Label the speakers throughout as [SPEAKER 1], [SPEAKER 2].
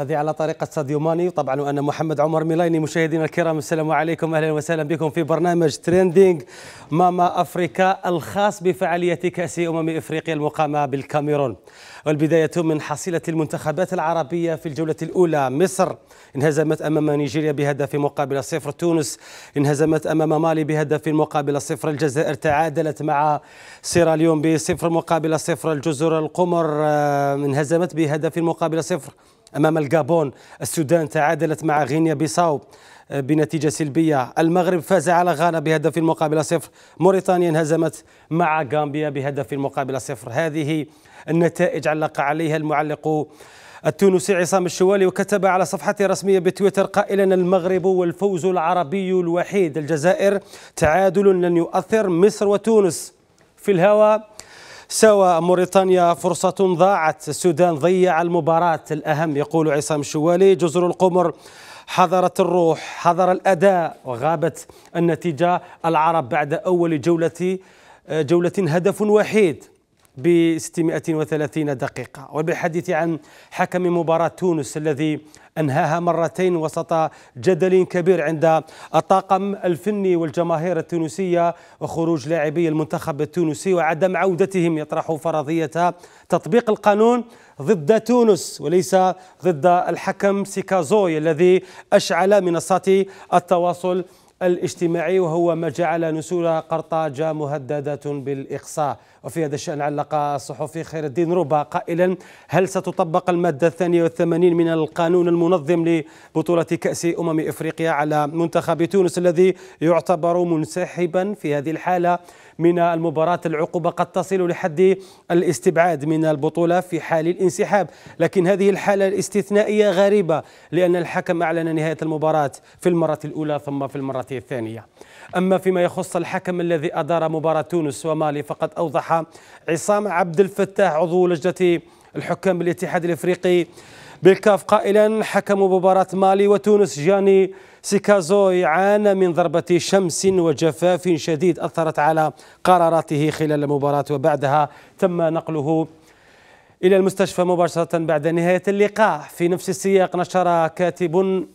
[SPEAKER 1] هذه على طريقة ساديو ماني وطبعا وأنا محمد عمر ميلاني مشاهدينا الكرام السلام عليكم أهلا وسهلا بكم في برنامج تريندينج ماما أفريكا الخاص بفعالية كأس أمم إفريقيا المقامة بالكاميرون والبداية من حصيلة المنتخبات العربية في الجولة الأولى مصر انهزمت أمام نيجيريا بهدف مقابل صفر تونس انهزمت أمام مالي بهدف مقابل صفر الجزائر تعادلت مع سيراليون بصفر مقابل صفر الجزر القمر آه، انهزمت بهدف مقابل صفر أمام الجابون السودان تعادلت مع غينيا بيساو آه، بنتيجة سلبية المغرب فاز على غانا بهدف مقابل صفر موريتانيا انهزمت مع غامبيا بهدف مقابل صفر هذه النتائج علق عليها المعلق التونسي عصام الشوالي وكتب على صفحته الرسمية بتويتر قائلا المغرب والفوز العربي الوحيد الجزائر تعادل لن يؤثر مصر وتونس في الهواء سوى موريتانيا فرصة ضاعت السودان ضيع المباراة الأهم يقول عصام الشوالي جزر القمر حضرت الروح حضر الأداء وغابت النتيجة العرب بعد أول جولة جولة هدف وحيد ب 630 دقيقة وبالحديث عن حكم مباراة تونس الذي أنهاها مرتين وسط جدل كبير عند الطاقم الفني والجماهير التونسية وخروج لاعبي المنتخب التونسي وعدم عودتهم يطرح فرضية تطبيق القانون ضد تونس وليس ضد الحكم سيكازوي الذي أشعل منصات التواصل الاجتماعي وهو ما جعل نسور قرطاج مهددة بالإقصاء وفي هذا الشأن علق الصحفي خير الدين ربا قائلا هل ستطبق المادة الثانية والثمانين من القانون المنظم لبطولة كأس أمم إفريقيا على منتخب تونس الذي يعتبر منسحبا في هذه الحالة من المباراة العقوبة قد تصل لحد الاستبعاد من البطولة في حال الانسحاب لكن هذه الحالة الاستثنائية غريبة لأن الحكم أعلن نهاية المباراة في المرة الأولى ثم في المرة الثانية أما فيما يخص الحكم الذي أدار مباراة تونس ومالي فقد أوضح عصام عبد الفتاح عضو لجنة الحكام بالاتحاد الإفريقي بالكاف قائلا حكم مباراة مالي وتونس جاني سيكازوي عانى من ضربة شمس وجفاف شديد أثرت على قراراته خلال المباراة وبعدها تم نقله إلى المستشفى مباشرة بعد نهاية اللقاء في نفس السياق نشر كاتب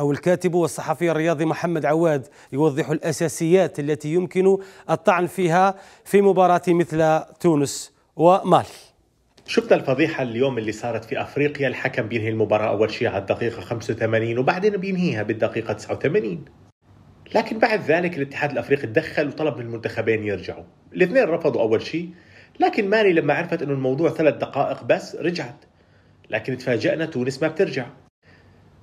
[SPEAKER 1] أو الكاتب والصحفي الرياضي محمد عواد يوضح الأساسيات التي يمكن الطعن فيها في مباراة مثل تونس ومالي
[SPEAKER 2] شفت الفضيحة اليوم اللي صارت في افريقيا الحكم بينهي المباراة اول شيء على الدقيقة 85 وبعدين بينهيها بالدقيقة 89 لكن بعد ذلك الاتحاد الافريقي تدخل وطلب من المنتخبين يرجعوا الاثنين رفضوا اول شيء لكن مالي لما عرفت انه الموضوع ثلاث دقائق بس رجعت لكن تفاجأنا تونس ما بترجع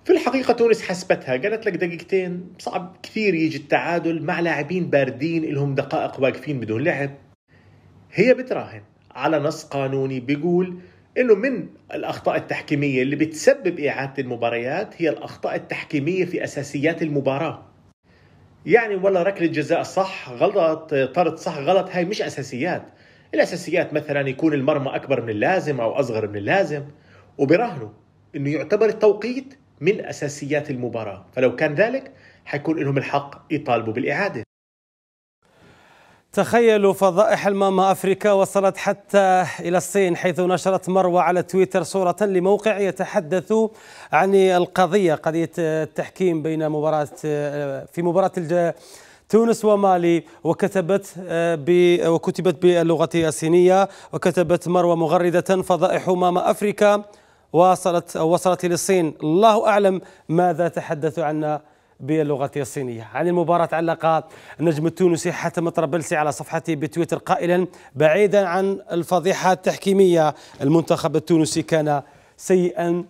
[SPEAKER 2] في الحقيقة تونس حسبتها قالت لك دقيقتين صعب كثير يجي التعادل مع لاعبين باردين لهم دقائق واقفين بدون لعب هي بتراهن على نص قانوني بيقول انه من الاخطاء التحكيميه اللي بتسبب اعاده المباريات هي الاخطاء التحكيميه في اساسيات المباراه يعني والله ركله جزاء صح غلط طرد صح غلط هاي مش اساسيات الاساسيات مثلا يكون المرمى اكبر من اللازم او اصغر من اللازم وبراهنوا انه يعتبر التوقيت من أساسيات المباراة فلو كان ذلك حيكون لهم الحق يطالبوا بالإعادة
[SPEAKER 1] تخيلوا فضائح الماما أفريكا وصلت حتى إلى الصين حيث نشرت مروة على تويتر صورة لموقع يتحدث عن القضية قضية التحكيم بين مباراة في مباراة الج... تونس ومالي وكتبت ب وكتبت باللغة الصينية وكتبت مروة مغردة فضائح ماما أفريكا وصلت وصلت للصين الله أعلم ماذا تحدثوا عنا باللغة الصينية عن المباراة علق النجم التونسي حاتم طرابلسي على صفحته بتويتر قائلا بعيدا عن الفضيحة التحكيمية المنتخب التونسي كان سيئا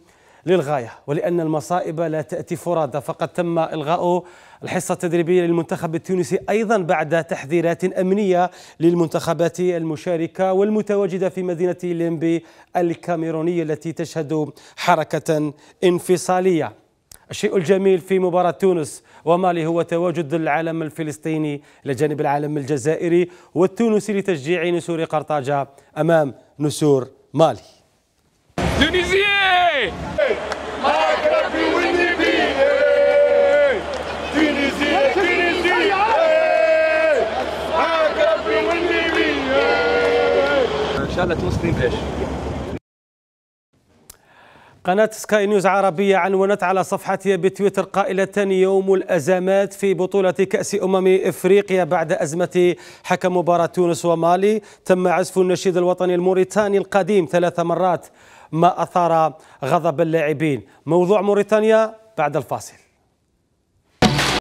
[SPEAKER 1] للغاية ولأن المصائب لا تأتي فرادى فقد تم إلغاء الحصة التدريبية للمنتخب التونسي أيضا بعد تحذيرات أمنية للمنتخبات المشاركة والمتواجدة في مدينة ليمبي الكاميرونية التي تشهد حركة انفصالية الشيء الجميل في مباراة تونس ومالي هو تواجد العالم الفلسطيني إلى جانب العالم الجزائري والتونسي لتشجيع نسور قرطاجة أمام نسور مالي تونسيين عكربي والنبي تونسيين تونسيين عكربي والنبي ان شاء الله تونس تنباش قناة سكاي نيوز عربية عنونت على صفحتها بتويتر قائلة يوم الأزمات في بطولة كأس أمم إفريقيا بعد أزمة حكم مباراة تونس ومالي تم عزف النشيد الوطني الموريتاني القديم ثلاث مرات ما أثار غضب اللاعبين موضوع موريتانيا بعد الفاصل